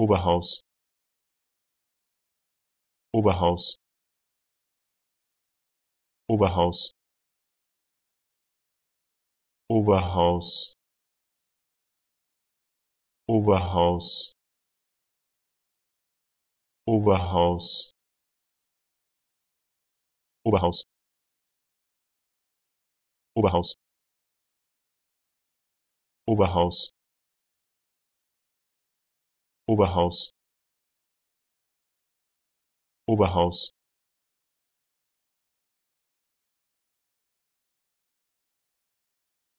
Oberhaus Oberhaus Oberhaus Oberhaus Oberhaus Oberhaus Oberhaus Oberhaus Oberhaus Oberhaus Oberhaus